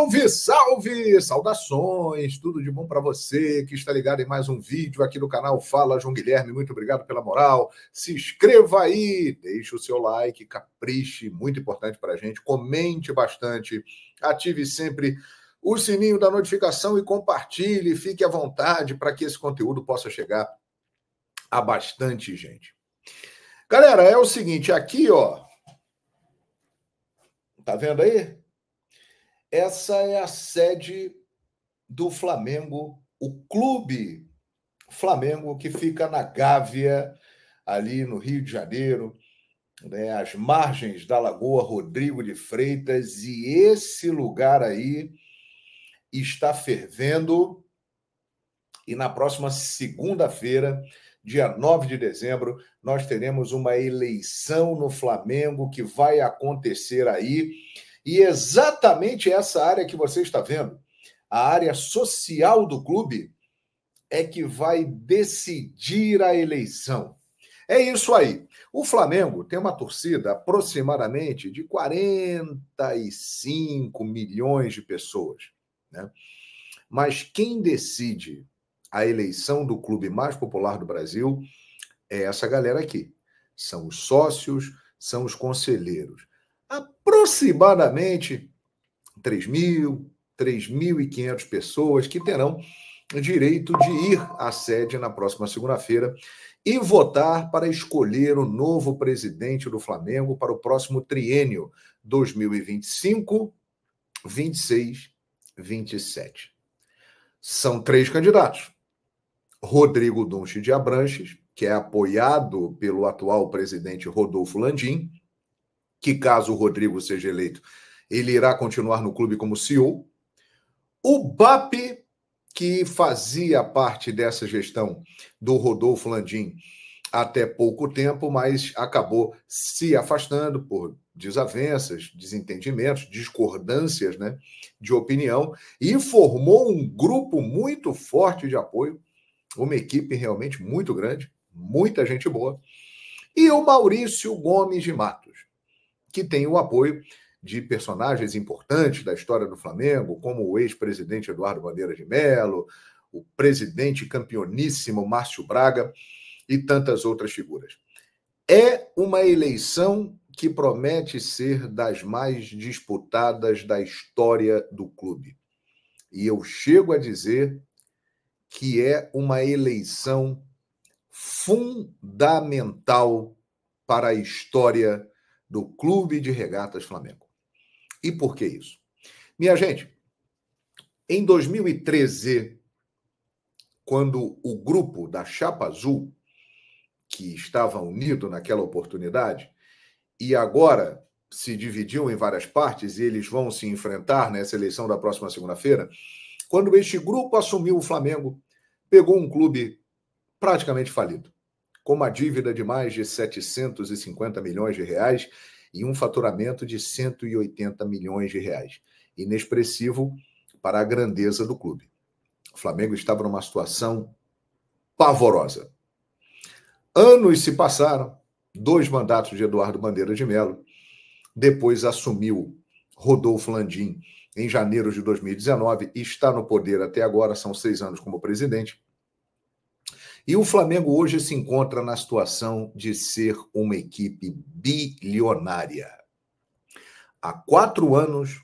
Salve, salve! Saudações, tudo de bom para você que está ligado em mais um vídeo aqui no canal Fala João Guilherme. Muito obrigado pela moral. Se inscreva aí, deixe o seu like, capriche, muito importante para a gente. Comente bastante, ative sempre o sininho da notificação e compartilhe. Fique à vontade para que esse conteúdo possa chegar a bastante gente. Galera, é o seguinte, aqui ó, tá vendo aí? Essa é a sede do Flamengo, o Clube Flamengo, que fica na Gávea, ali no Rio de Janeiro, né, às margens da Lagoa Rodrigo de Freitas, e esse lugar aí está fervendo. E na próxima segunda-feira, dia 9 de dezembro, nós teremos uma eleição no Flamengo que vai acontecer aí e é exatamente essa área que você está vendo, a área social do clube, é que vai decidir a eleição. É isso aí. O Flamengo tem uma torcida aproximadamente de 45 milhões de pessoas. Né? Mas quem decide a eleição do clube mais popular do Brasil é essa galera aqui. São os sócios, são os conselheiros aproximadamente 3 mil, 3.500 pessoas que terão direito de ir à sede na próxima segunda-feira e votar para escolher o novo presidente do Flamengo para o próximo triênio 2025, 26, 27. São três candidatos. Rodrigo Dunche de Abranches, que é apoiado pelo atual presidente Rodolfo Landim, que caso o Rodrigo seja eleito, ele irá continuar no clube como CEO. O BAP, que fazia parte dessa gestão do Rodolfo Landim até pouco tempo, mas acabou se afastando por desavenças, desentendimentos, discordâncias né, de opinião, e formou um grupo muito forte de apoio, uma equipe realmente muito grande, muita gente boa, e o Maurício Gomes de Matos que tem o apoio de personagens importantes da história do Flamengo, como o ex-presidente Eduardo Bandeira de Mello, o presidente campeoníssimo Márcio Braga e tantas outras figuras. É uma eleição que promete ser das mais disputadas da história do clube. E eu chego a dizer que é uma eleição fundamental para a história do Clube de Regatas Flamengo. E por que isso? Minha gente, em 2013, quando o grupo da Chapa Azul, que estava unido naquela oportunidade, e agora se dividiu em várias partes e eles vão se enfrentar nessa eleição da próxima segunda-feira, quando este grupo assumiu o Flamengo, pegou um clube praticamente falido com uma dívida de mais de 750 milhões de reais e um faturamento de 180 milhões de reais, inexpressivo para a grandeza do clube. O Flamengo estava numa situação pavorosa. Anos se passaram, dois mandatos de Eduardo Bandeira de Mello, depois assumiu Rodolfo Landim em janeiro de 2019 e está no poder até agora, são seis anos como presidente. E o Flamengo hoje se encontra na situação de ser uma equipe bilionária. Há quatro anos,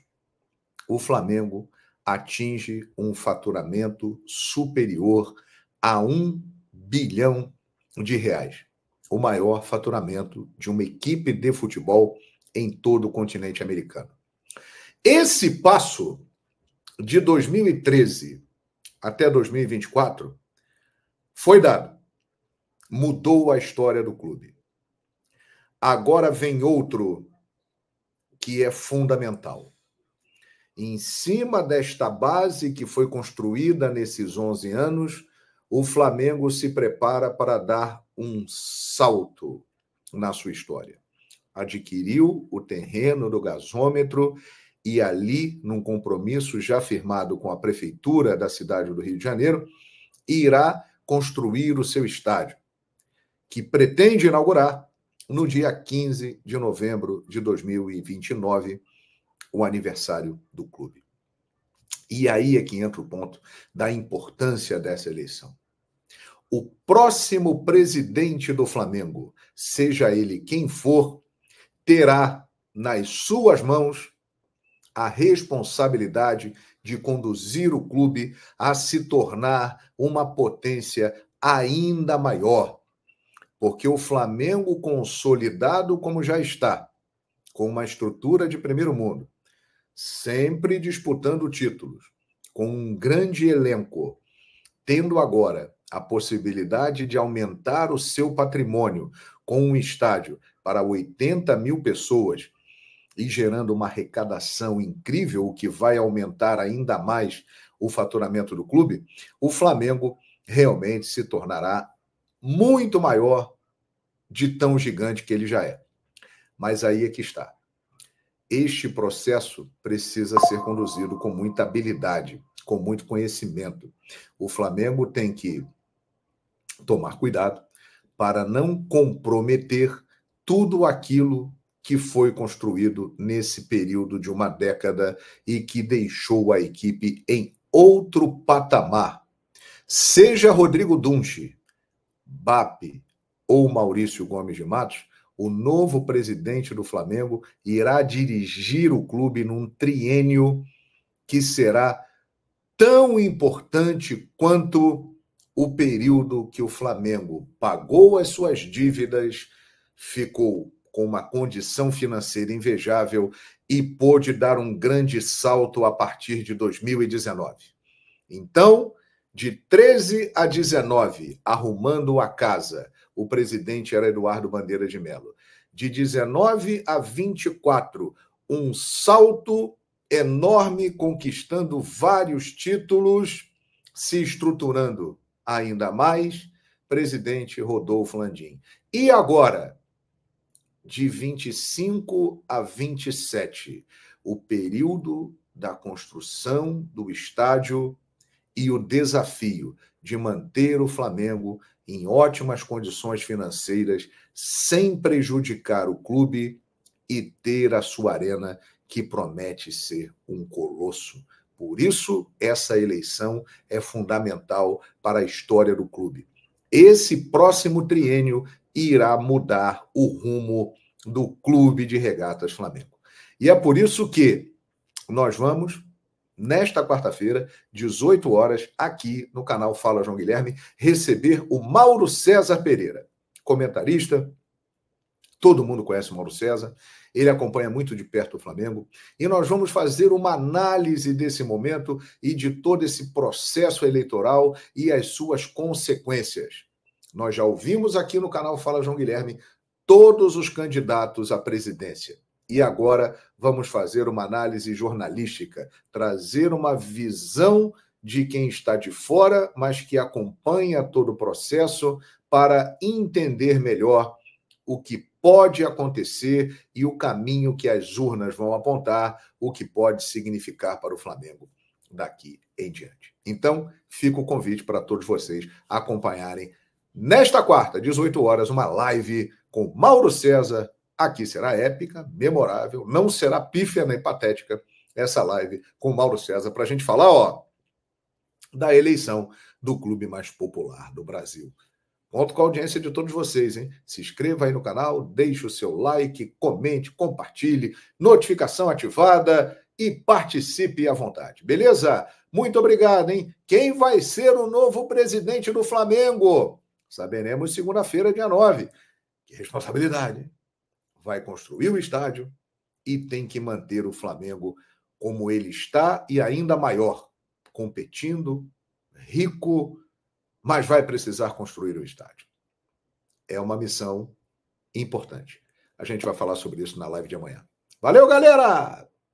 o Flamengo atinge um faturamento superior a um bilhão de reais, o maior faturamento de uma equipe de futebol em todo o continente americano. Esse passo de 2013 até 2024 foi dado. Mudou a história do clube. Agora vem outro que é fundamental. Em cima desta base que foi construída nesses 11 anos, o Flamengo se prepara para dar um salto na sua história. Adquiriu o terreno do gasômetro e ali, num compromisso já firmado com a prefeitura da cidade do Rio de Janeiro, irá construir o seu estádio, que pretende inaugurar no dia 15 de novembro de 2029, o aniversário do clube. E aí é que entra o ponto da importância dessa eleição. O próximo presidente do Flamengo, seja ele quem for, terá nas suas mãos a responsabilidade de conduzir o clube a se tornar uma potência ainda maior. Porque o Flamengo, consolidado como já está, com uma estrutura de primeiro mundo, sempre disputando títulos, com um grande elenco, tendo agora a possibilidade de aumentar o seu patrimônio com um estádio para 80 mil pessoas e gerando uma arrecadação incrível, o que vai aumentar ainda mais o faturamento do clube, o Flamengo realmente se tornará muito maior de tão gigante que ele já é. Mas aí é que está. Este processo precisa ser conduzido com muita habilidade, com muito conhecimento. O Flamengo tem que tomar cuidado para não comprometer tudo aquilo que foi construído nesse período de uma década e que deixou a equipe em outro patamar. Seja Rodrigo Dunche, BAP ou Maurício Gomes de Matos, o novo presidente do Flamengo irá dirigir o clube num triênio que será tão importante quanto o período que o Flamengo pagou as suas dívidas, ficou com uma condição financeira invejável e pôde dar um grande salto a partir de 2019. Então, de 13 a 19, arrumando a casa, o presidente era Eduardo Bandeira de Mello. De 19 a 24, um salto enorme, conquistando vários títulos, se estruturando ainda mais, presidente Rodolfo Landim. E agora, de 25 a 27, o período da construção do estádio e o desafio de manter o Flamengo em ótimas condições financeiras, sem prejudicar o clube e ter a sua arena que promete ser um colosso. Por isso, essa eleição é fundamental para a história do clube. Esse próximo triênio irá mudar o rumo do Clube de Regatas Flamengo. E é por isso que nós vamos, nesta quarta-feira, 18 horas, aqui no canal Fala João Guilherme, receber o Mauro César Pereira, comentarista. Todo mundo conhece o Mauro César, ele acompanha muito de perto o Flamengo. E nós vamos fazer uma análise desse momento e de todo esse processo eleitoral e as suas consequências. Nós já ouvimos aqui no canal Fala João Guilherme todos os candidatos à presidência. E agora vamos fazer uma análise jornalística, trazer uma visão de quem está de fora, mas que acompanha todo o processo para entender melhor o que pode acontecer e o caminho que as urnas vão apontar, o que pode significar para o Flamengo daqui em diante. Então, fica o convite para todos vocês acompanharem Nesta quarta, 18 horas, uma live com Mauro César. Aqui será épica, memorável, não será pífia nem patética essa live com Mauro César para a gente falar, ó, da eleição do clube mais popular do Brasil. Conto com a audiência de todos vocês, hein? Se inscreva aí no canal, deixe o seu like, comente, compartilhe, notificação ativada e participe à vontade, beleza? Muito obrigado, hein? Quem vai ser o novo presidente do Flamengo? Saberemos segunda-feira, dia 9. Que responsabilidade. Vai construir o estádio e tem que manter o Flamengo como ele está e ainda maior, competindo, rico, mas vai precisar construir o estádio. É uma missão importante. A gente vai falar sobre isso na live de amanhã. Valeu, galera!